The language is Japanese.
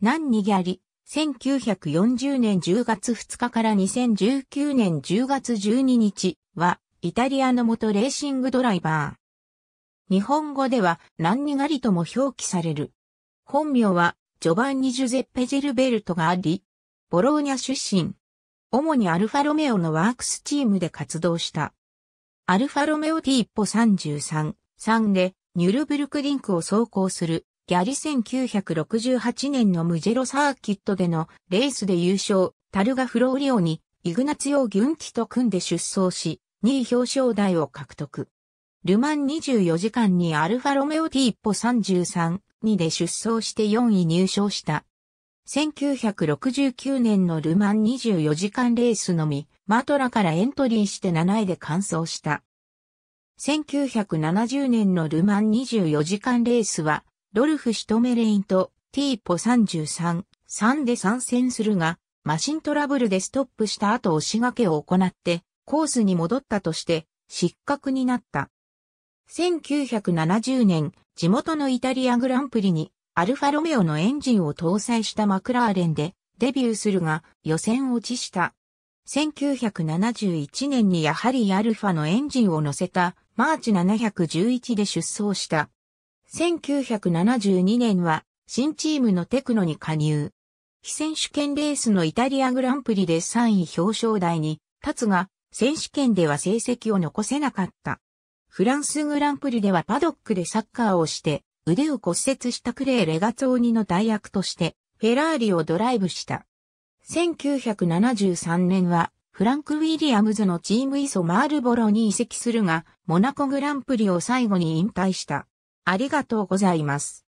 何にギャリ、1940年10月2日から2019年10月12日は、イタリアの元レーシングドライバー。日本語では、何ンニガリとも表記される。本名は、ジョバンニ・ジュゼッペ・ジェルベルトがあり、ボローニャ出身。主にアルファロメオのワークスチームで活動した。アルファロメオティ歩33、3で、ニュルブルクリンクを走行するギャリ1968年のムジェロサーキットでのレースで優勝、タルガフローリオにイグナツヨ・ギュンキと組んで出走し、2位表彰台を獲得。ルマン24時間にアルファロメオティッポ33、2で出走して4位入賞した。1969年のルマン24時間レースのみ、マトラからエントリーして7位で完走した。1970年のルマン24時間レースは、ドルフ・シトメレインとティーポ33、3で参戦するが、マシントラブルでストップした後押し掛けを行って、コースに戻ったとして、失格になった。1970年、地元のイタリアグランプリに、アルファロメオのエンジンを搭載したマクラーレンで、デビューするが、予選落ちした。1971年にやはりアルファのエンジンを乗せた、マーチ711で出走した、1972年は新チームのテクノに加入。非選手権レースのイタリアグランプリで3位表彰台に立つが、選手権では成績を残せなかった。フランスグランプリではパドックでサッカーをして腕を骨折したクレー・レガツオニの代役としてフェラーリをドライブした。1973年はフランク・ウィリアムズのチームイソマールボロに移籍するが、モナコグランプリを最後に引退した。ありがとうございます。